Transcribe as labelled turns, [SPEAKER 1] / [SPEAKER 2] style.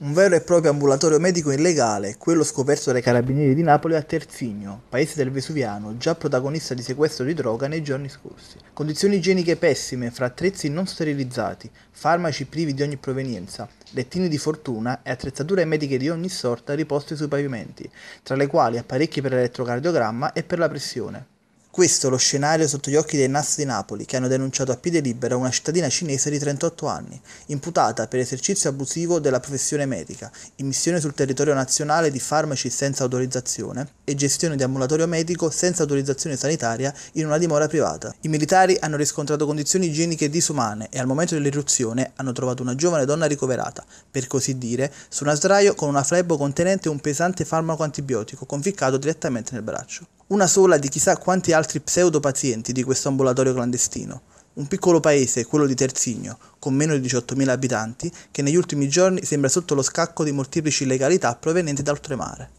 [SPEAKER 1] un vero e proprio ambulatorio medico illegale, quello scoperto dai carabinieri di Napoli a Terzigno, paese del Vesuviano, già protagonista di sequestro di droga nei giorni scorsi. Condizioni igieniche pessime, fra attrezzi non sterilizzati, farmaci privi di ogni provenienza, lettini di fortuna e attrezzature mediche di ogni sorta riposte sui pavimenti, tra le quali apparecchi per l'elettrocardiogramma e per la pressione. Questo è lo scenario sotto gli occhi dei NAS di Napoli, che hanno denunciato a piede libera una cittadina cinese di 38 anni, imputata per esercizio abusivo della professione medica, immissione sul territorio nazionale di farmaci senza autorizzazione e gestione di ambulatorio medico senza autorizzazione sanitaria in una dimora privata. I militari hanno riscontrato condizioni igieniche disumane e al momento dell'irruzione hanno trovato una giovane donna ricoverata, per così dire, su una sdraio con una flebo contenente un pesante farmaco antibiotico conficcato direttamente nel braccio una sola di chissà quanti altri pseudopazienti di questo ambulatorio clandestino. Un piccolo paese, quello di Terzigno, con meno di 18.000 abitanti, che negli ultimi giorni sembra sotto lo scacco di molteplici illegalità provenienti da oltremare.